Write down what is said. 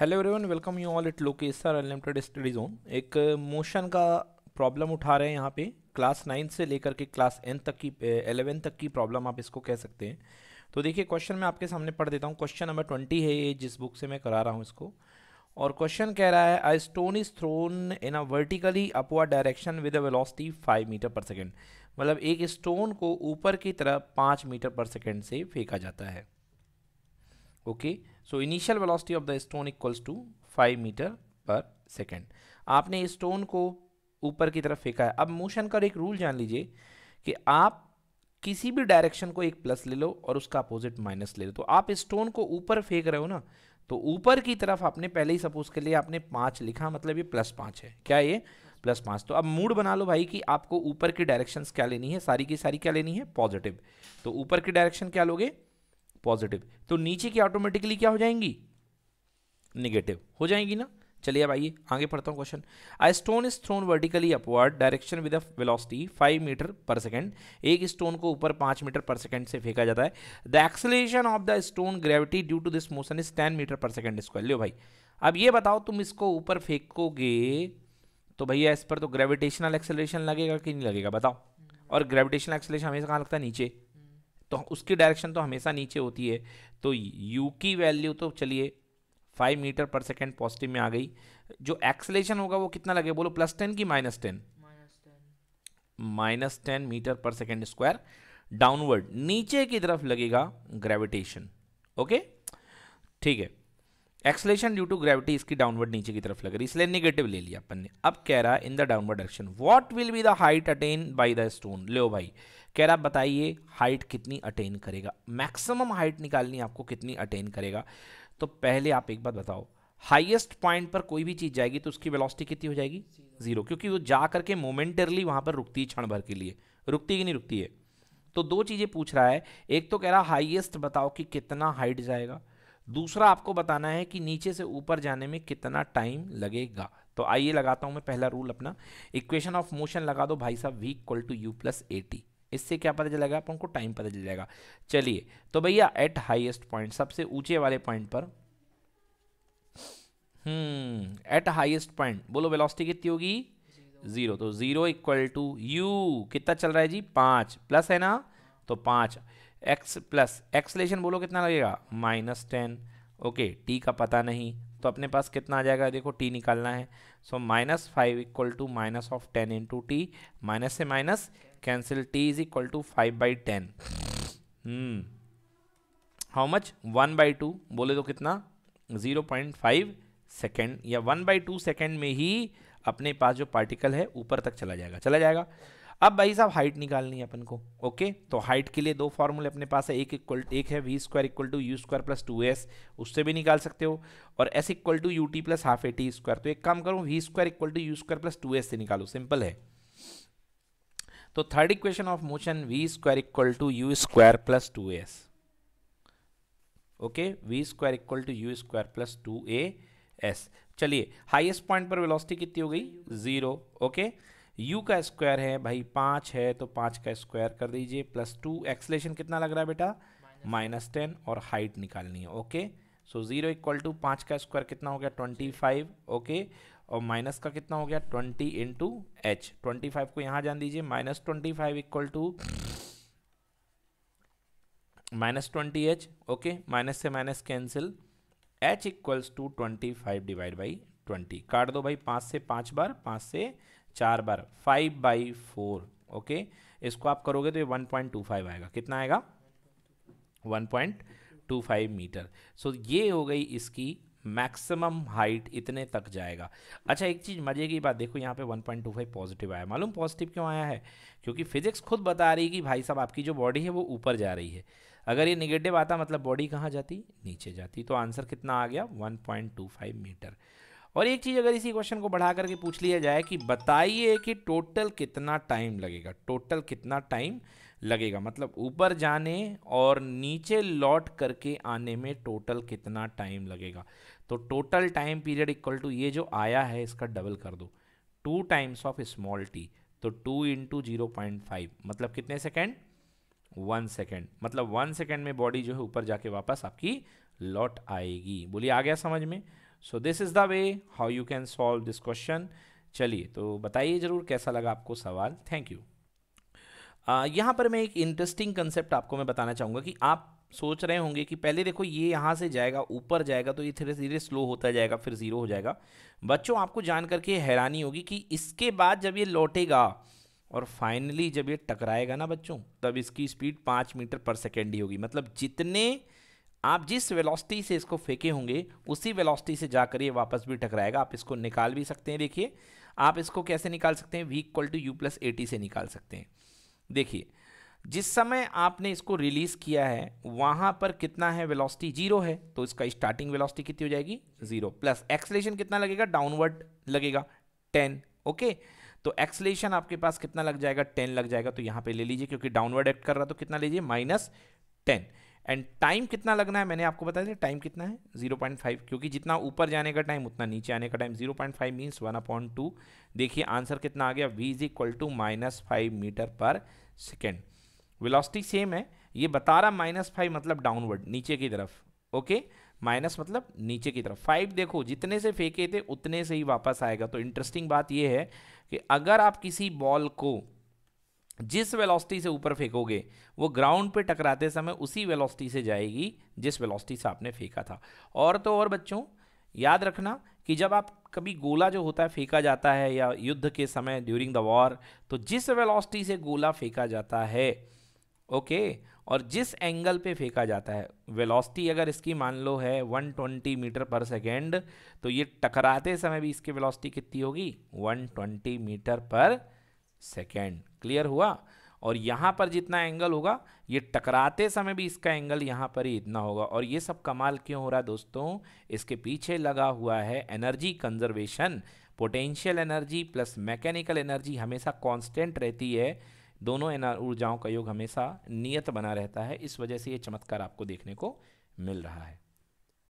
hello everyone welcome you all at लोकेसर unlimited study zone एक motion uh, का problem उठा रहे हैं यहाँ पे क्लास नाइन्थ से लेकर के क्लास एन तक की एलेवेंथ uh, तक की प्रॉब्लम आप इसको कह सकते हैं तो देखिए क्वेश्चन मैं आपके सामने पढ़ देता हूँ क्वेश्चन नंबर ट्वेंटी है ये जिस बुक से मैं करा रहा हूँ इसको और क्वेश्चन कह रहा है a stone is thrown in a vertically upward direction with a velocity five metre per second मतलब एक स्टोन को ऊपर की तरफ पाँच मीटर पर सेकेंड से फेंका जाता है okay so initial velocity of the stone equals to five metre per second आपने स्टोन को ऊपर की तरफ फेंका है अब मोशन का एक रूल जान लीजिए कि आप किसी भी डायरेक्शन को एक प्लस ले लो और उसका अपोजिट माइनस ले लो तो आप स्टोन को ऊपर फेंक रहे हो ना तो ऊपर की तरफ आपने पहले ही सपोज के लिए आपने पाँच लिखा मतलब ये प्लस पाँच है क्या ये प्लस पाँच तो अब मूड बना लो भाई कि आपको ऊपर की डायरेक्शंस क्या लेनी है सारी की सारी क्या लेनी है पॉजिटिव तो ऊपर की डायरेक्शन क्या लोगे पॉजिटिव तो नीचे की ऑटोमेटिकली क्या हो जाएंगी निगेटिव हो जाएंगी ना चलिए अब आइए आगे पढ़ता हूँ question a stone is thrown vertically upward direction with a velocity five metre per second एक स्टोन को ऊपर पाँच मीटर पर सेकेंड से फेंका जाता है the acceleration of the stone gravity due to this motion is ten metre per second square लो भाई अब ये बताओ तुम इसको ऊपर फेंकोगे तो भैया इस पर तो ग्रेविटेशनल एक्सेलेशन लगेगा कि नहीं लगेगा बताओ और ग्रेविटेशनल एक्सेलेशन हमेशा कहाँ लगता है नीचे तो उसकी डायरेक्शन तो हमेशा नीचे होती है तो यू की वैल्यू तो चलिए five metre per second positive में आ गई जो एक्सलेशन होगा वो कितना लगे बोलो प्लस टेन की minus ten minus ten metre per second square downward नीचे की तरफ लगेगा ग्रेविटेशन ओके ठीक है एक्सलेशन ड्यू टू ग्रेविटी इसकी डाउनवर्ड नीचे की तरफ लग रही इसलिए निगेटिव ले लिया अपन ने अब कह रहा है in the downward direction what will be the height attain by the stone लो भाई कह रहा बताइए हाइट कितनी अटेन करेगा मैक्सिमम हाइट निकालनी आपको कितनी अटेन करेगा तो पहले आप एक बात बताओ हाईएस्ट पॉइंट पर कोई भी चीज़ जाएगी तो उसकी वेलोसिटी कितनी हो जाएगी जीरो क्योंकि वो जा करके मोमेंटरली वहाँ पर रुकती है क्षण भर के लिए रुकती कि नहीं रुकती है तो दो चीज़ें पूछ रहा है एक तो कह रहा हाईएस्ट बताओ कि कितना हाइट जाएगा दूसरा आपको बताना है कि नीचे से ऊपर जाने में कितना टाइम लगेगा तो आइए लगाता हूँ मैं पहला रूल अपना इक्वेशन ऑफ मोशन लगा दो भाई साहब v equal to u plus a t इससे क्या पता चलेगा अपन को टाइम पता चलेगा चलिए तो भैया एट हाईएस्ट पॉइंट सबसे ऊंचे वाले पॉइंट पर हम्म एट हाईएस्ट पॉइंट बोलो वेलोसिटी कितनी होगी जीरो तो जीरो इक्वल टू यू कितना चल रहा है जी पांच प्लस है ना तो पांच एक्स प्लस एक्सलेशन बोलो कितना लगेगा माइनस टेन ओके टी का पता नहीं तो अपने पास कितना आ जाएगा देखो टी निकालना है so minus five equal to minus of ten into t minus से minus cancel t is equal to five by ten how much one by two बोले तो कितना जीरो पॉइंट फाइव सेकेंड या वन बाई टू सेकेंड में ही अपने पास जो particle है ऊपर तक चला जाएगा चला जाएगा अब भाई साहब हाइट निकालनी है अपन को ओके तो हाइट के लिए दो फॉर्मूले अपने पास है एक इक्वल एक है v square equal to u square plus two s उससे भी निकाल सकते हो और s equal to u t plus half a t square तो एक काम करूँ v square equal to u square plus two s से निकालो सिंपल है तो third equation of motion v square equal to u square plus two s okay v square equal to u square plus two A S चलिए highest point पर velocity कितनी हो गई zero okay u का square है भाई पाँच है तो पाँच का स्क्वायर कर दीजिए प्लस टू एक्सलेशन कितना लग रहा है बेटा माइनस टेन और हाइट निकालनी है okay so zero equal to पाँच का स्क्वायर कितना हो गया ट्वेंटी फाइव ओके और माइनस का कितना हो गया twenty into h twenty five को यहाँ जान दीजिए minus twenty five equal to minus twenty h okay minus से minus cancel h equals to twenty five divide by twenty काट दो भाई पाँच से पाँच बार पाँच से चार बार फाइव बाई फोर ओके इसको आप करोगे तो ये वन पॉइंट टू फाइव आएगा कितना आएगा one point two five metre so ये हो गई इसकी मैक्सिमम हाइट इतने तक जाएगा अच्छा एक चीज़ मजे की बात देखो यहाँ पे 1.25 पॉजिटिव आया मालूम पॉजिटिव क्यों आया है क्योंकि फिजिक्स खुद बता रही कि भाई साहब आपकी जो बॉडी है वो ऊपर जा रही है अगर ये निगेटिव आता मतलब बॉडी कहाँ जाती नीचे जाती तो आंसर कितना आ गया वन मीटर और एक चीज़ अगर इसी क्वेश्चन को बढ़ा करके पूछ लिया जाए कि बताइए कि टोटल कितना टाइम लगेगा टोटल कितना टाइम लगेगा मतलब ऊपर जाने और नीचे लौट करके आने में टोटल कितना टाइम लगेगा तो total time period equal to ये जो आया है इसका डबल कर दो two times of small t तो two into zero point five मतलब कितने सेकेंड वन सेकेंड मतलब वन सेकेंड में बॉडी जो है ऊपर जाके वापस आपकी लौट आएगी बोलिए आ गया समझ में so this is the way how you can solve this question चलिए तो बताइए ज़रूर कैसा लगा आपको सवाल थैंक यू यहाँ पर मैं एक इंटरेस्टिंग कंसेप्ट आपको मैं बताना चाहूँगा कि आप सोच रहे होंगे कि पहले देखो ये यहाँ से जाएगा ऊपर जाएगा तो ये धीरे धीरे स्लो होता जाएगा फिर ज़ीरो हो जाएगा बच्चों आपको जान करके हैरानी होगी कि इसके बाद जब ये लौटेगा और फाइनली जब ये टकराएगा ना बच्चों तब इसकी स्पीड पाँच मीटर पर सेकेंड ही होगी मतलब जितने आप जिस वेलोसिटी से इसको फेंके होंगे उसी वेलोसिटी से जाकर ये वापस भी टकराएगा आप इसको निकाल भी सकते हैं देखिए आप इसको कैसे निकाल सकते हैं v equal to u plus a t से निकाल सकते हैं देखिए जिस समय आपने इसको रिलीज़ किया है वहाँ पर कितना है वेलोसिटी जीरो है तो इसका स्टार्टिंग वेलोसिटी कितनी हो जाएगी जीरो प्लस एक्सलेशन कितना लगेगा डाउनवर्ड लगेगा टेन ओके तो एक्सलेशन आपके पास कितना लग जाएगा टेन लग जाएगा तो यहाँ पे ले लीजिए क्योंकि डाउनवर्ड एक्ट कर रहा तो कितना लीजिए माइनस टेन एंड टाइम कितना लगना है मैंने आपको बताया दिया टाइम कितना है 0.5 क्योंकि जितना ऊपर जाने का टाइम उतना नीचे आने का time 0.5 point five means one upon two देखिए आंसर कितना आ गया v is equal to minus five metre per second velocity same है ये बता रहा माइनस फाइव मतलब डाउनवर्ड नीचे की तरफ ओके माइनस मतलब नीचे की तरफ फाइव देखो जितने से फेंके थे उतने से ही वापस आएगा तो इंटरेस्टिंग बात यह है कि अगर आप किसी बॉल को जिस वेलोसिटी से ऊपर फेंकोगे वो ग्राउंड पे टकराते समय उसी वेलोसिटी से जाएगी जिस वेलोसिटी से आपने फेंका था और तो और बच्चों याद रखना कि जब आप कभी गोला जो होता है फेंका जाता है या युद्ध के समय ड्यूरिंग द वॉर तो जिस वेलोसिटी से गोला फेंका जाता है ओके और जिस एंगल पे फेंका जाता है वेलोसिटी अगर इसकी मान लो है 120 मीटर पर सेकेंड तो ये टकराते समय भी इसकी वेलोसिटी कितनी होगी 120 मीटर पर सेकेंड क्लियर हुआ और यहाँ पर जितना एंगल होगा ये टकराते समय भी इसका एंगल यहाँ पर ही इतना होगा और ये सब कमाल क्यों हो रहा दोस्तों इसके पीछे लगा हुआ है energy conservation potential energy plus mechanical energy हमेशा कांस्टेंट रहती है दोनों ऊर्जाओं का योग हमेशा नियत बना रहता है इस वजह से ये चमत्कार आपको देखने को मिल रहा है